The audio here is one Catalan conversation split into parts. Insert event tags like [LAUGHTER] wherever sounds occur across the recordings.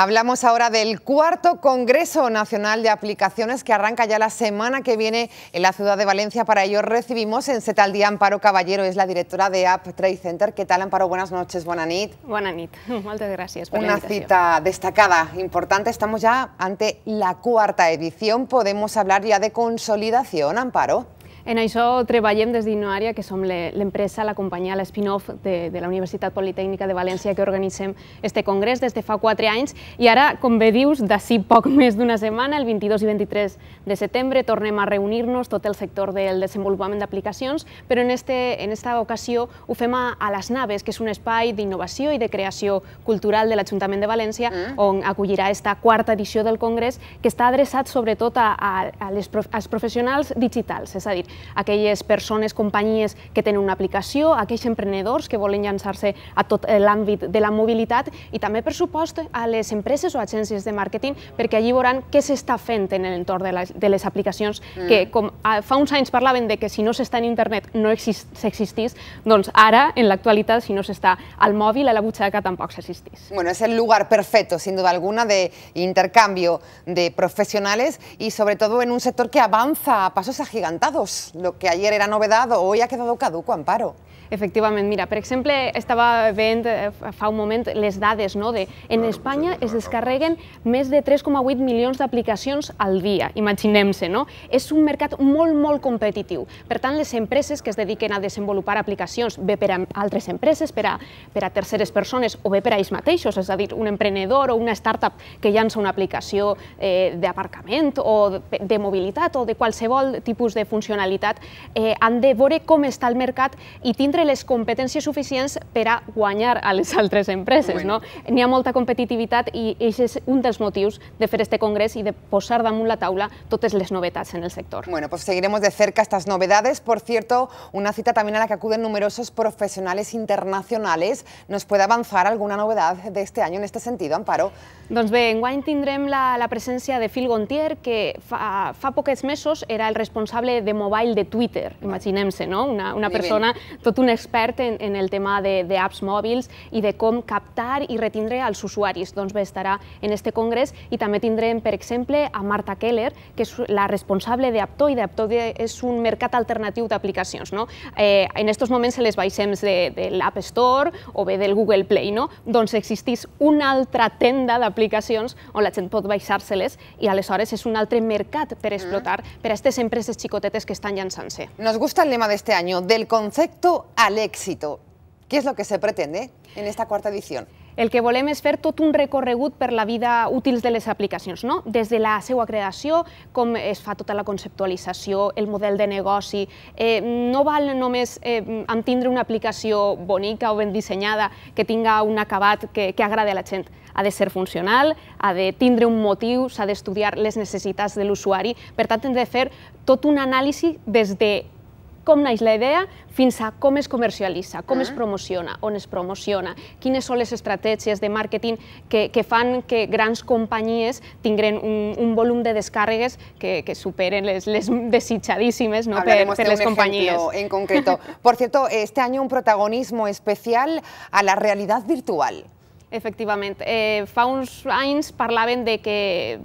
Hablamos ahora del cuarto Congreso Nacional de Aplicaciones que arranca ya la semana que viene en la ciudad de Valencia. Para ello recibimos en día Amparo Caballero, es la directora de App Trade Center. ¿Qué tal, Amparo? Buenas noches, buena nit. Buena nit, [LAUGHS] muchas gracias Una cita destacada, importante. Estamos ya ante la cuarta edición. Podemos hablar ya de consolidación, Amparo. En això treballem des d'Innoària, que som l'empresa, la companyia, la spin-off de, de la Universitat Politècnica de València que organitzem este congrés des de fa quatre anys i ara, com bé dius, d'ací poc [LAUGHS] més d'una setmana, el 22 i 23 de setembre, tornem a reunir-nos tot el sector del desenvolupament d'aplicacions, però en, este, en esta ocasió ho fem a, a les Naves, que és un espai d'innovació i de creació cultural de l'Ajuntament de València, mm. on acollirà aquesta quarta edició del congrés, que està adreçat sobretot a, a, a les, als professionals digitals, és a dir, aquelles persones, companyies que tenen una aplicació, aquells emprenedors que volen llançar-se a tot eh, l'àmbit de la mobilitat i també, per supost, a les empreses o agències de màrqueting, perquè allí veuran què s'està fent en l'entorn de, les, de les aplicacions, mm. que com ah, fa uns anys parlaven de que si no s'està en internet no s'existís, doncs ara, en l'actualitat, si no s'està al mòbil, a la butxaca tampoc s'existís. Bueno, és el lugar perfecto, sin duda alguna, de intercambio de profesionales y sobre todo en un sector que avanza a pasos agigantados. Pues, lo que ayer era novedad hoy ha quedado caduco, Amparo. Efectivament, mira, per exemple, estava veient eh, fa un moment les dades no, de en Espanya es descarreguen més de 3,8 milions d'aplicacions al dia, imaginem-se, no? És un mercat molt, molt competitiu. Per tant, les empreses que es dediquen a desenvolupar aplicacions bé per a altres empreses, per a, per a terceres persones o bé per a ells mateixos, és a dir, un emprenedor o una startup que llança una aplicació eh, d'aparcament o de mobilitat o de qualsevol tipus de funcionalitat, eh, han de veure com està el mercat i tindre las les competències suficients per a las a altres empreses. No? N'hi ha molta competitivitat i es és un dels de fer este congrés y de posar damunt la taula totes les novetats en el sector. Bueno, pues seguiremos de cerca estas novedades. Por cierto, una cita también a la que acuden numerosos profesionales internacionales. ¿Nos puede avanzar alguna novedad de este año en este sentido, Amparo? Doncs bé, enguany tindrem la, presencia de Phil Gontier, que fa, fa mesos era el responsable de mobile de Twitter, imaginem no? Una, una persona, tot un expert en, en el tema d'apps mòbils i de com captar i retindre els usuaris. Doncs bé, estarà en este congrés i també tindrem, per exemple, a Marta Keller, que és la responsable d'Apto i d'Apto és un mercat alternatiu d'aplicacions. No? Eh, en aquests moments se les baixem de, de l'App Store o bé del Google Play. No? Doncs existís una altra tenda d'aplicacions on la gent pot baixar-se-les i aleshores és un altre mercat per mm. explotar mm. per a aquestes empreses xicotetes que estan llançant-se. Nos gusta el lema d'este any, del concepto al éxito. Què és el que se pretende en esta quarta edició? El que volem és fer tot un recorregut per la vida útils de les aplicacions, no? des de la seva creació, com es fa tota la conceptualització, el model de negoci. Eh, no val només eh, amb tindre una aplicació bonica o ben dissenyada, que tinga un acabat que, que agradi a la gent. Ha de ser funcional, ha de tindre un motiu, s'ha d'estudiar les necessitats de l'usuari. Per tant, hem de fer tot un anàlisi des de com naix la idea fins a com es comercialitza, com es ah. promociona, on es promociona, quines són les estratègies de màrqueting que, que fan que grans companyies tinguin un, un volum de descàrregues que, que superen les, les desitjadísimes no, per, per les companyies. en concreto. Por cierto, este año un protagonismo especial a la realidad virtual. Efectivament. Eh, fa uns anys parlaven de que,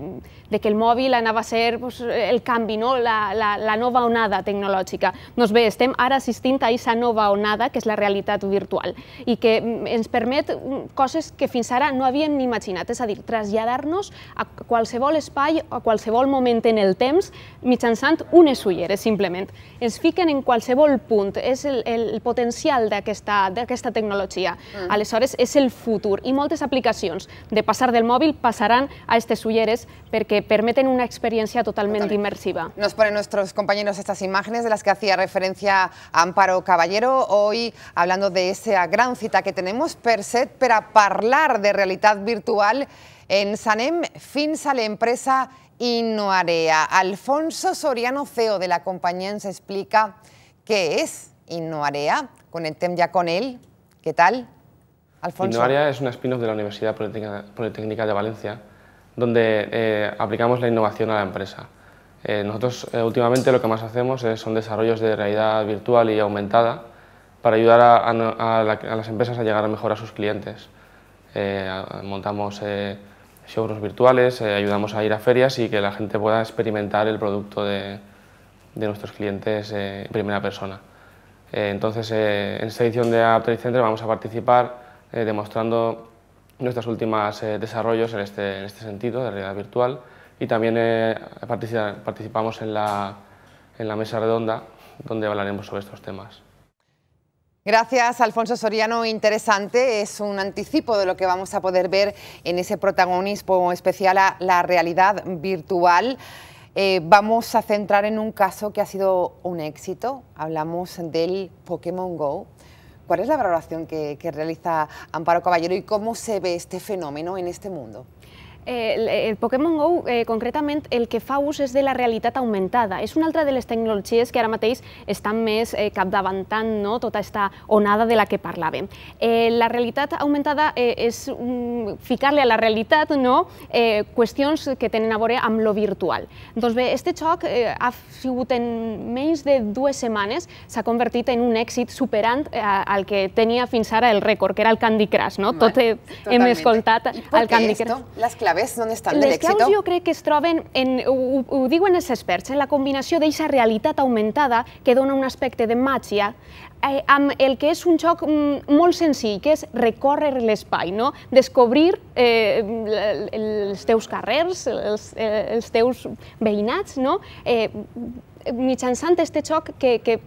de que el mòbil anava a ser pues, el canvi, no? la, la, la nova onada tecnològica. Doncs bé, estem ara assistint a aquesta nova onada, que és la realitat virtual, i que mm, ens permet mm, coses que fins ara no havíem ni imaginat, és a dir, traslladar-nos a qualsevol espai, a qualsevol moment en el temps, mitjançant unes ulleres, simplement. Ens fiquen en qualsevol punt, és el, el potencial d'aquesta tecnologia. Mm. Aleshores, és el futur. I muchas aplicaciones de pasar del móvil pasarán a este ulleres porque permiten una experiencia totalmente, inmersiva. Nos ponen nuestros compañeros estas imágenes de las que hacía referencia Amparo Caballero, hoy hablando de esa gran cita que tenemos per set para hablar de realidad virtual en Sanem, finsa la empresa Innoarea. Alfonso Soriano, CEO de la compañía, se explica qué es Innoarea. Conectemos ya con él. ¿Qué tal? Alfonso. Innovaria es una spin-off de la Universidad Politécnica de Valencia, donde eh, aplicamos la innovación a la empresa. Eh, nosotros eh, últimamente lo que más hacemos son desarrollos de realidad virtual y aumentada para ayudar a, las empresas a llegar a mejor a sus clientes. montamos shows virtuales, ayudamos a ir a ferias y que la gente pueda experimentar el producto de, nuestros clientes en primera persona. entonces, en esta edición de Uptrade Center vamos a participar eh, demostrando nuestros últimos eh, desarrollos en este, en este, sentido de realidad virtual y también eh, participamos en la, en la mesa redonda donde hablaremos sobre estos temas. Gracias, Alfonso Soriano. Interesante, es un anticipo de lo que vamos a poder ver en ese protagonismo especial a la realidad virtual. vamos a centrar en un caso que ha sido un éxito. Hablamos del Pokémon Go. ¿Cuál es la valoración que, que realiza Amparo Caballero y cómo se ve este fenómeno en este mundo? Eh, el, el Pokémon GO, eh, concretament, el que fa ús és de la realitat augmentada. És una altra de les tecnologies que ara mateix estan més eh, capdavantant no? tota aquesta onada de la que parlàvem. Eh, la realitat augmentada eh, és um, ficar-li a la realitat no? eh, qüestions que tenen a veure amb lo virtual. Doncs bé, este xoc eh, ha sigut en menys de dues setmanes, s'ha convertit en un èxit superant eh, al que tenia fins ara el rècord, que era el Candy Crush. No? Tot eh, hem escoltat al el Candy Crush. Esto, las claves claves? On estan de l'èxit? Les claves jo crec que es troben, en, ho, ho diuen els experts, en la combinació d'aquesta realitat augmentada que dona un aspecte de màgia eh, amb el que és un joc mm, molt senzill, que és recórrer l'espai, no? descobrir eh, els teus carrers, els, eh, els teus veïnats, no? eh, mitjançant este shock que, que,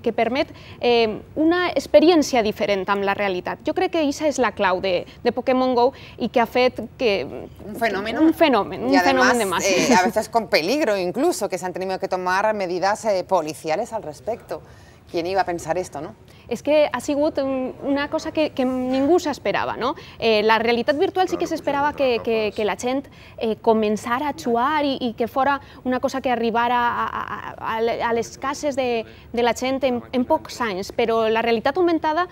eh, una experiencia diferente a la realidad. Yo creo que esa es la clave de, Pokémon GO y que ha hecho que... Un fenómeno. Un fenómeno, un eh, a veces con peligro incluso, que se han tenido que tomar medidas eh, policiales al respecto. ¿Quién iba a pensar esto, no? és que ha sigut una cosa que, que ningú s'esperava. No? Eh, la realitat virtual sí que s'esperava que, que, que la gent eh, començara a xuar i, i que fora una cosa que arribara a, a, a les cases de, de la gent en, en pocs anys, però la realitat augmentada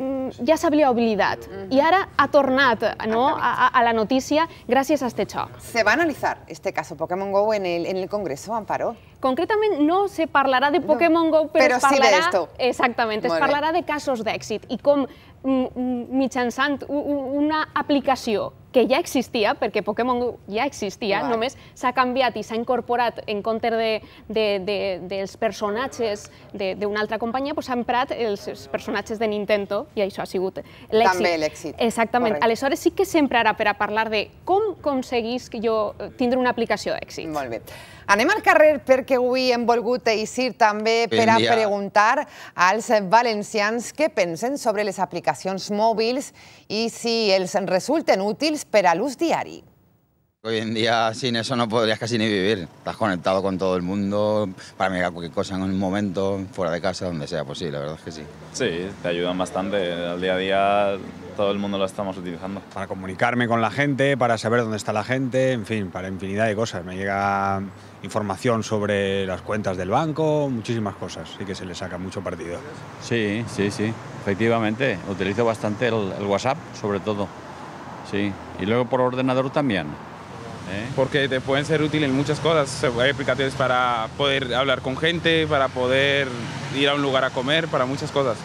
Mm, ja s'havia oblidat Mm -hmm. i mhm. ara ha tornat ¿no? a, a, la notícia gràcies a este xoc. Se va analitzar este caso Pokémon Go en el, en el Congreso, Amparo? Concretament no se parlarà de Pokémon no. Go, però, però es parlarà... Sí esto. Exactament, Molt es parlarà bé. de casos d'èxit i com mm, mm, mitjançant una aplicació que ja existia, perquè Pokémon ja existia, Clar. només s'ha canviat i s'ha incorporat en compte de, de, de, dels personatges d'una altra companyia, s'ha doncs emprat els personatges de Nintendo i això ha sigut l'èxit. També l'èxit. Exactament. Correcte. Aleshores sí que s'emprarà per a parlar de com aconseguís jo eh, tindre una aplicació d'èxit. Molt bé. Anem al carrer perquè avui hem volgut eixir també per a preguntar als valencians què pensen sobre les aplicacions mòbils i si els resulten útils per a l'ús diari. Hoy en día sin eso no podrías casi ni vivir. Estás conectado con todo el mundo para mirar cualquier cosa en un momento, fuera de casa, donde sea. posible, pues la verdad es que sí. Sí, te ayudan bastante. Al día a día todo el mundo lo estamos utilizando. Para comunicarme con la gente, para saber dónde está la gente, en fin, para infinidad de cosas. Me llega información sobre las cuentas del banco, muchísimas cosas. Sí que se le saca mucho partido. Sí, sí, sí. Efectivamente, utilizo bastante el, el WhatsApp, sobre todo. Sí, y luego por ordenador también ¿Eh? porque te pueden ser útiles en muchas cosas. Hay aplicaciones para poder hablar con gente, para poder ir a un lugar a comer, para muchas cosas.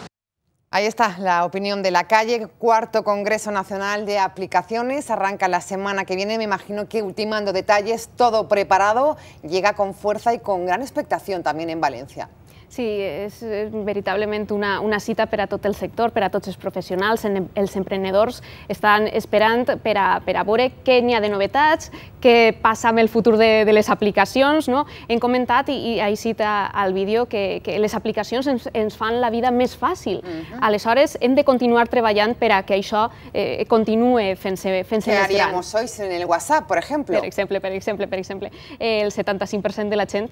Ahí está la opinión de la calle. Cuarto Congreso Nacional de Aplicaciones arranca la semana que viene. Me imagino que ultimando detalles, todo preparado, llega con fuerza y con gran expectación también en Valencia. Sí, és eh, veritablement una, una cita per a tot el sector, per a tots els professionals, els emprenedors estan esperant per a, per a veure què n'hi ha de novetats, què passa amb el futur de, de les aplicacions. No? Hem comentat, i, i ahir cita al vídeo, que, que les aplicacions ens, ens fan la vida més fàcil. Uh mhm. -huh. Aleshores, hem de continuar treballant per a que això eh, continue fent-se fent més gran. Què haríem hoy en el WhatsApp, per exemple? Per exemple, per exemple, per exemple. El 75% de la gent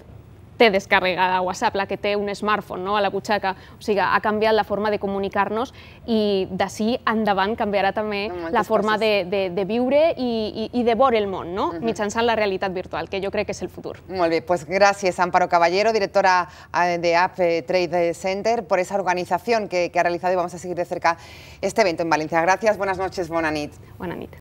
té descarregada WhatsApp, la que te un smartphone no? a la butxaca. O sea, ha cambiado la forma de comunicarnos y de así endavant canviarà també la forma de, de, de viure y de veure el món, no? Uh la realidad virtual, que yo creo que es el futuro. Molt bé, pues gracias Amparo Caballero, directora eh, de App Trade Center, por esa organización que, ha realizado y vamos a seguir de cerca este evento en Valencia. Gracias, buenas noches, bona nit. Bona